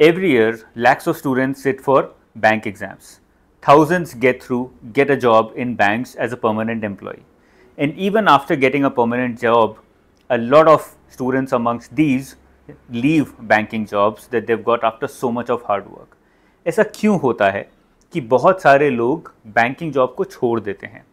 Every year, lakhs of students sit for bank exams. Thousands get through, get a job in banks as a permanent employee. And even after getting a permanent job, a lot of students amongst these leave banking jobs that they've got after so much of hard work. ऐसा क्यों होता है कि बहुत सारे लोग banking job को छोड़ देते हैं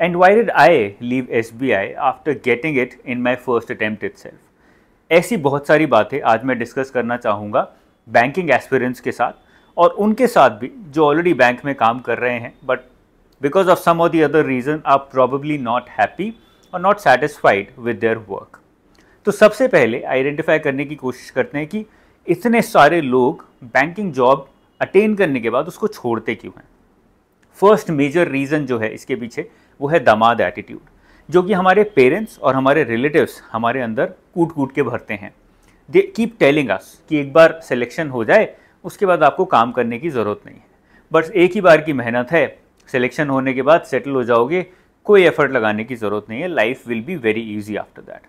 and why did I leave S B I after getting it in my first attempt self ऐसी बहुत सारी बातें आज मैं डिस्कस करना चाहूँगा बैंकिंग एक्सपीरियंस के साथ और उनके साथ भी जो ऑलरेडी बैंक में काम कर रहे हैं बट बिकॉज ऑफ सम और the other reason are probably not happy और not satisfied with their work तो सबसे पहले आइडेंटिफाई करने की कोशिश करते हैं कि इतने सारे लोग बैंकिंग जॉब अटेन करने के बाद उसको छोड़ते क्यों हैं फर्स्ट मेजर रीज़न जो है इसके पीछे वो है दमाद एटीट्यूड जो कि हमारे पेरेंट्स और हमारे रिलेटिव्स हमारे अंदर कूट कूट के भरते हैं दे कीप टेलिंग अस कि एक बार सिलेक्शन हो जाए उसके बाद आपको काम करने की ज़रूरत नहीं है बट एक ही बार की मेहनत है सिलेक्शन होने के बाद सेटल हो जाओगे कोई एफर्ट लगाने की ज़रूरत नहीं है life will be very easy after that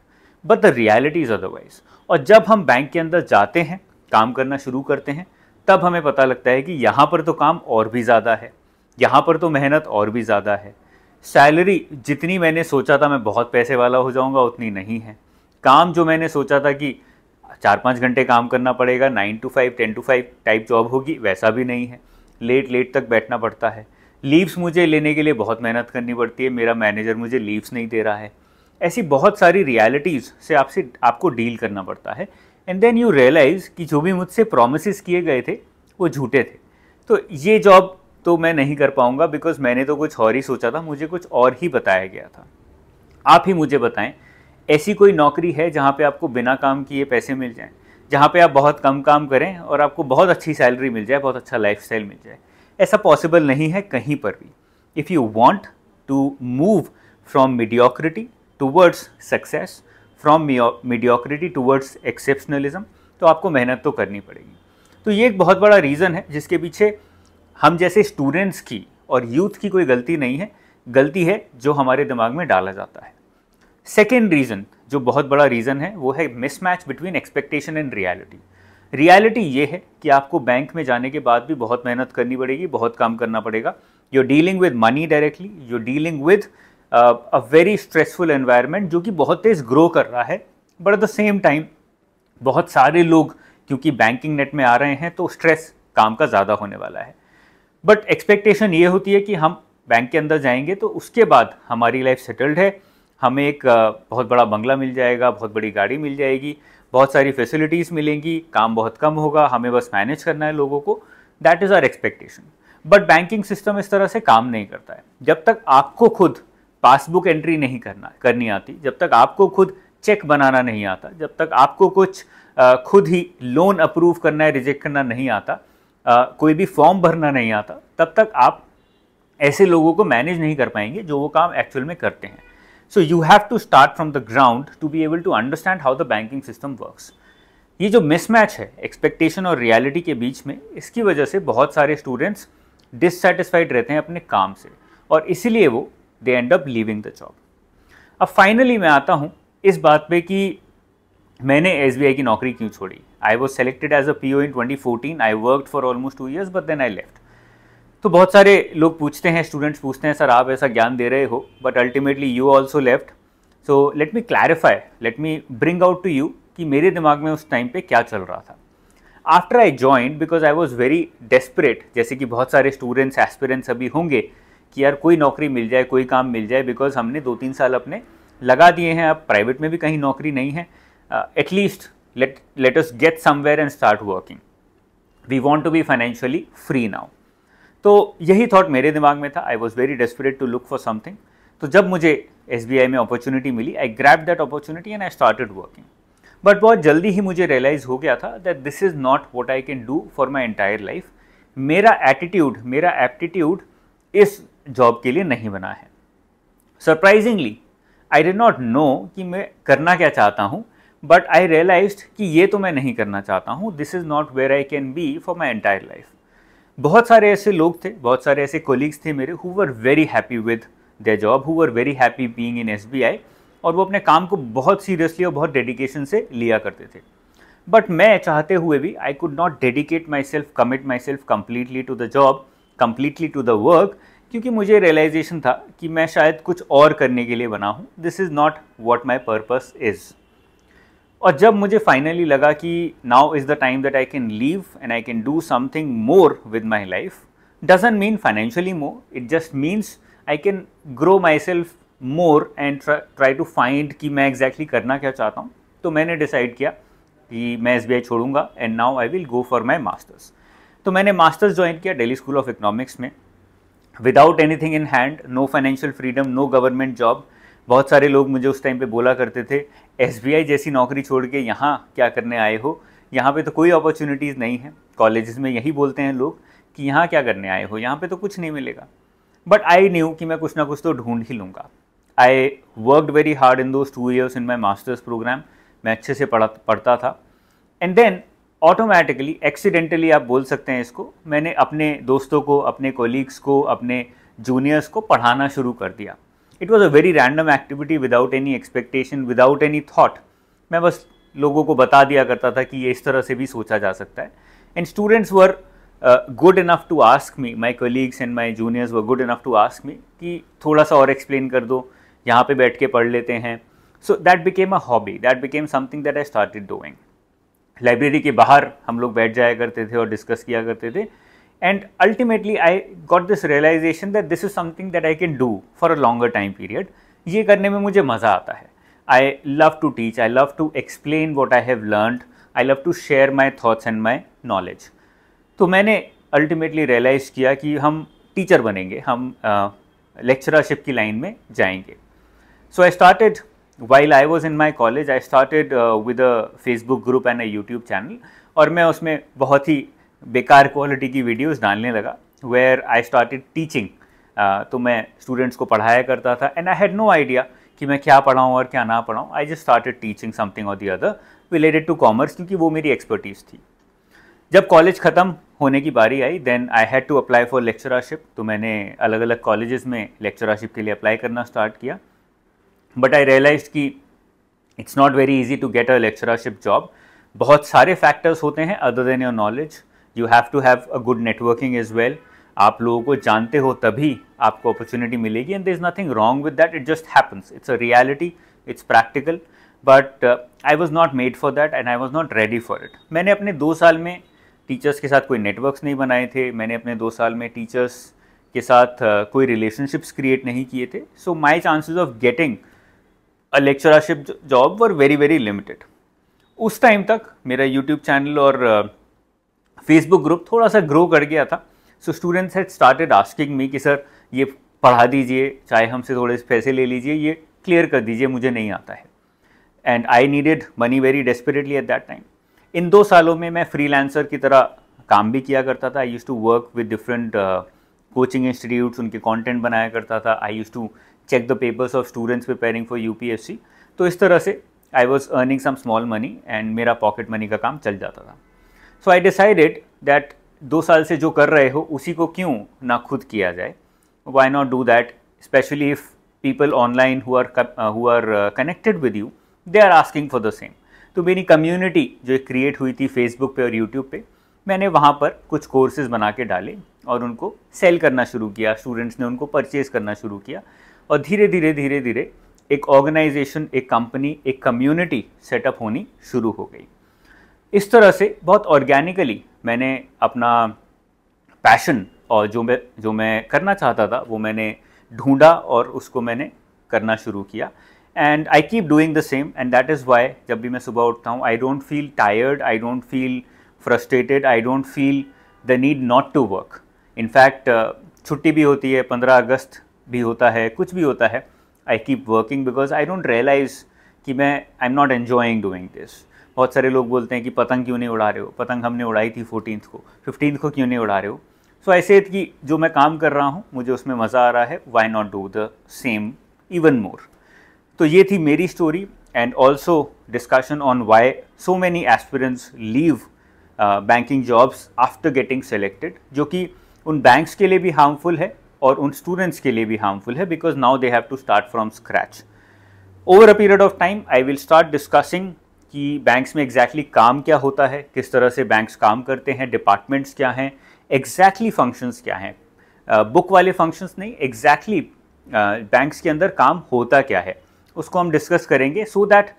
but the reality is otherwise और जब हम बैंक के अंदर जाते हैं काम करना शुरू करते हैं तब हमें पता लगता है कि यहाँ पर तो काम और भी ज़्यादा है यहाँ पर तो मेहनत और भी ज़्यादा है सैलरी जितनी मैंने सोचा था मैं बहुत पैसे वाला हो जाऊँगा उतनी नहीं है काम जो मैंने सोचा था कि चार पाँच घंटे काम करना पड़ेगा nine to five ten to five type job होगी वैसा भी नहीं है लेट लेट तक बैठना पड़ता है लीव्स मुझे लेने के लिए बहुत मेहनत करनी पड़ती है मेरा मैनेजर मुझे लीव्स नहीं दे रहा है ऐसी बहुत सारी रियलिटीज़ से आपसे आपको डील करना पड़ता है एंड देन यू रियलाइज़ कि जो भी मुझसे प्रोमिस किए गए थे वो झूठे थे तो ये जॉब तो मैं नहीं कर पाऊँगा बिकॉज मैंने तो कुछ और ही सोचा था मुझे कुछ और ही बताया गया था आप ही मुझे बताएं ऐसी कोई नौकरी है जहाँ पे आपको बिना काम किए पैसे मिल जाएं जहाँ पे आप बहुत कम काम करें और आपको बहुत अच्छी सैलरी मिल जाए बहुत अच्छा लाइफ मिल जाए ऐसा पॉसिबल नहीं है कहीं पर भी if you want to move from mediocrity towards success from mediocrity towards exceptionalism तो आपको मेहनत तो करनी पड़ेगी तो ये एक बहुत बड़ा रीज़न है जिसके पीछे हम जैसे स्टूडेंट्स की और यूथ की कोई गलती नहीं है गलती है जो हमारे दिमाग में डाला जाता है सेकेंड रीज़न जो बहुत बड़ा रीज़न है वो है mismatch between expectation and reality reality ये है कि आपको बैंक में जाने के बाद भी बहुत मेहनत करनी पड़ेगी बहुत काम करना पड़ेगा you dealing with money directly you dealing with a very stressful environment जो कि बहुत तेज़ ग्रो कर रहा है but at the same time बहुत सारे लोग क्योंकि बैंकिंग नेट में आ रहे हैं तो स्ट्रेस काम का ज़्यादा होने वाला है बट एक्सपेक्टेशन ये होती है कि हम बैंक के अंदर जाएंगे तो उसके बाद हमारी लाइफ सेटल्ड है हमें एक बहुत बड़ा बंगला मिल जाएगा बहुत बड़ी गाड़ी मिल जाएगी बहुत सारी फैसिलिटीज़ मिलेंगी काम बहुत कम होगा हमें बस मैनेज करना है लोगों को that is our expectation but banking system इस तरह से काम नहीं करता है जब तक आपको खुद पासबुक एंट्री नहीं करना करनी आती जब तक आपको खुद चेक बनाना नहीं आता जब तक आपको कुछ आ, खुद ही लोन अप्रूव करना है रिजेक्ट करना नहीं आता आ, कोई भी फॉर्म भरना नहीं आता तब तक आप ऐसे लोगों को मैनेज नहीं कर पाएंगे जो वो काम एक्चुअल में करते हैं so you have to start from the ground to be able to understand how the banking system works ये जो मिसमैच है एक्सपेक्टेशन और रियलिटी के बीच में इसकी वजह से बहुत सारे स्टूडेंट्स डिससेटिस्फाइड रहते हैं अपने काम से और इसीलिए वो they end up leaving the job अब फाइनली मैं आता हूँ इस बात पे कि मैंने एस की नौकरी क्यों छोड़ी I was selected as a P O in twenty fourteen I work for almost two years but then I left तो बहुत सारे लोग पूछते हैं स्टूडेंट्स पूछते हैं सर आप ऐसा ज्ञान दे रहे हो but ultimately you also left so let me clarify let me bring out to you कि मेरे दिमाग में उस टाइम पे क्या चल रहा था after I joined because I was very desperate जैसे कि बहुत सारे स्टूडेंट्स एस्पिरेंट्स अभी होंगे कि यार कोई नौकरी मिल जाए कोई काम मिल जाए बिकॉज हमने दो तीन साल अपने लगा दिए हैं अब प्राइवेट में भी कहीं नौकरी नहीं है at least let let us get somewhere and start working we want to be financially free now तो यही थॉट मेरे दिमाग में था I was very desperate to look for something तो जब मुझे एस में अपॉर्चुनिटी मिली I grab that opportunity and I started working but बहुत जल्दी ही मुझे रियलाइज़ हो गया था that this is not what I can do for my entire life मेरा एटीट्यूड मेरा एप्टीट्यूड इस जॉब के लिए नहीं बना है सरप्राइजिंगली आई डिन नॉट नो कि मैं करना क्या चाहता हूँ बट आई रियलाइज कि ये तो मैं नहीं करना चाहता हूँ this is not where I can be for my entire life बहुत सारे ऐसे लोग थे बहुत सारे ऐसे कोलीग्स थे मेरे who were very happy with their job who were very happy being in S और वो अपने काम को बहुत सीरियसली और बहुत डेडिकेशन से लिया करते थे बट मैं चाहते हुए भी I could not dedicate myself commit myself completely to the job completely to the work क्योंकि मुझे रियलाइजेशन था कि मैं शायद कुछ और करने के लिए बना हूँ this is not what my purpose is और जब मुझे फाइनली लगा कि now is the time that I can leave and I can do something more with my life doesn't mean financially more it just means I can grow myself more and try to find कि मैं exactly exactly करना क्या चाहता हूँ तो मैंने decide किया कि मैं एस बी छोड़ूंगा and now I will go for my masters तो मैंने मास्टर्स ज्वाइन किया डेली स्कूल ऑफ इकोनॉमिक्स में without anything in hand no financial freedom no government job बहुत सारे लोग मुझे उस टाइम पे बोला करते थे एस जैसी नौकरी छोड़ के यहाँ क्या करने आए हो यहाँ पे तो कोई अपॉर्चुनिटीज़ नहीं है कॉलेज़ में यही बोलते हैं लोग कि यहाँ क्या करने आए हो यहाँ पे तो कुछ नहीं मिलेगा बट आई न्यू कि मैं कुछ ना कुछ तो ढूंढ ही लूँगा I worked very hard in those two years in my masters programme मैं अच्छे से पढ़ा पढ़ता था एंड देन ऑटोमेटिकली एक्सीडेंटली आप बोल सकते हैं इसको मैंने अपने दोस्तों को अपने कोलीग्स को अपने जूनियर्स को पढ़ाना शुरू कर दिया it was a very random activity without any expectation without any thought मैं बस लोगों को बता दिया करता था कि ये इस तरह से भी सोचा जा सकता है and students were good enough to ask me my colleagues and my juniors were good enough to ask me कि थोड़ा सा और एक्सप्लेन कर दो यहाँ पे बैठ के पढ़ लेते हैं so that became a hobby that became something that I started doing library के बाहर हम लोग बैठ जाया करते थे और डिस्कस किया करते थे and ultimately I got this realization that this is something that I can do for a longer time period. ye karne mein mujhe maza aata hai I love to teach, I love to explain what I have learned, I love to share my thoughts and my knowledge. to maine ultimately realise kiya ki hum teacher banenge hum lecturership ki line mein jayenge so i started while i was in my college i started uh, with a facebook group and a youtube channel और मैं उसमें बहुत ही बेकार quality की videos डालने लगा where I started teaching तो मैं स्टूडेंट्स को पढ़ाया करता था and I had no idea कि मैं क्या पढ़ाऊँ और क्या ना पढ़ाऊँ I just started teaching something और the other related to commerce क्योंकि वो मेरी एक्सपर्टीज़ थी जब कॉलेज ख़त्म होने की बारी आई then I had to apply for lectureship तो मैंने अलग अलग कॉलेजेस में लेक्चरारशिप के लिए अप्लाई करना स्टार्ट किया बट आई रियलाइज कि it's not very easy to get a lectureship job बहुत सारे फैक्टर्स होते हैं other than your knowledge you have to have a good networking as well आप लोगों को जानते हो तभी आपको अपॉर्चुनिटी मिलेगी and there is nothing wrong with that it just happens it's a reality it's practical but I was not made for that and I was not ready for it मैंने अपने दो साल में टीचर्स के साथ कोई networks नहीं बनाए थे मैंने अपने दो साल में टीचर्स के साथ uh, कोई रिलेशनशिप्स क्रिएट नहीं किए थे so my chances of getting a lectureship job were very very limited उस टाइम तक मेरा यूट्यूब चैनल और uh, फेसबुक ग्रुप थोड़ा सा ग्रो कर गया था so students had started asking me कि सर ये पढ़ा दीजिए चाहे हमसे थोड़े से पैसे ले लीजिए ये क्लियर कर दीजिए मुझे नहीं आता है and I needed money very desperately at that time इन दो सालों में मैं फ्री की तरह काम भी किया करता था I used to work with different coaching institutes उनके कॉन्टेंट बनाया करता था I used to check the papers of students preparing for you तो इस तरह से I was earning some small money and मेरा पॉकेट मनी का काम चल जाता था सो आई डिसाइडेड दैट दो साल से जो कर रहे हो उसी को क्यों ना खुद किया जाए why not do that especially if people online who are who are connected with you they are asking for the same तो मेरी कम्युनिटी जो क्रिएट हुई थी फेसबुक पे और यूट्यूब पे मैंने वहाँ पर कुछ कोर्सेज बना के डाले और उनको सेल करना शुरू किया स्टूडेंट्स ने उनको परचेज करना शुरू किया और धीरे धीरे धीरे धीरे एक ऑर्गेनाइजेशन एक कंपनी एक कम्युनिटी सेटअप होनी शुरू हो गई इस तरह से बहुत ऑर्गेनिकली मैंने अपना पैशन और जो मैं जो मैं करना चाहता था वो मैंने ढूंढा और उसको मैंने करना शुरू किया and I keep doing the same and that is why जब भी मैं सुबह उठता हूँ I don't feel tired I don't feel frustrated I don't feel the need not to work in fact छुट्टी भी होती है पंद्रह अगस्त भी होता है कुछ भी होता है I keep working because I don't realise कि मैं I am not enjoying doing this बहुत सारे लोग बोलते हैं कि पतंग क्यों नहीं उड़ा रहे हो पतंग हमने उड़ाई थी फोर्टीन को फिफ्टीन को क्यों नहीं उड़ा रहे हो सो so, ऐसे कि जो मैं काम कर रहा हूँ मुझे उसमें मज़ा आ रहा है why not do the same even more तो ये थी मेरी story and also discussion on why so many aspirants leave banking jobs after getting selected जो कि उन बैंक्स के लिए भी हार्मफुल है और उन स्टूडेंट्स के लिए भी हार्मफुल है because now they have to start from scratch over a period of time I will start discussing कि बैंक्स में एग्जैक्टली exactly काम क्या होता है किस तरह से बैंक्स काम करते हैं डिपार्टमेंट्स क्या हैं एग्जैक्टली फंक्शंस क्या हैं बुक वाले फंक्शंस नहीं एग्जैक्टली बैंक्स के अंदर काम होता क्या है उसको हम डिस्कस करेंगे so that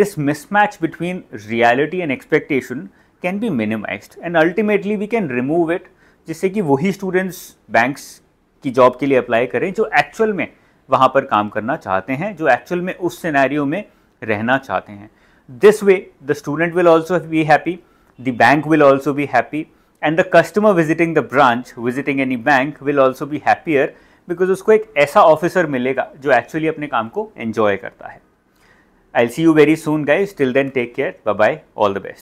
this mismatch between reality and expectation can be minimise and ultimately we can remove it जिससे कि वही स्टूडेंट्स बैंक्स की जॉब के लिए अप्लाई करें जो एक्चुअल में वहाँ पर काम करना चाहते हैं जो एक्चुअल में उस सिनेरियो में रहना चाहते हैं This way the student will also be happy, the bank will also be happy and the customer visiting the branch, visiting any bank will also be happier because उसको एक ऐसा officer मिलेगा जो actually अपने काम को एंजॉय करता है I'll see you very soon, guys. Till then, take care. Bye bye. All the best.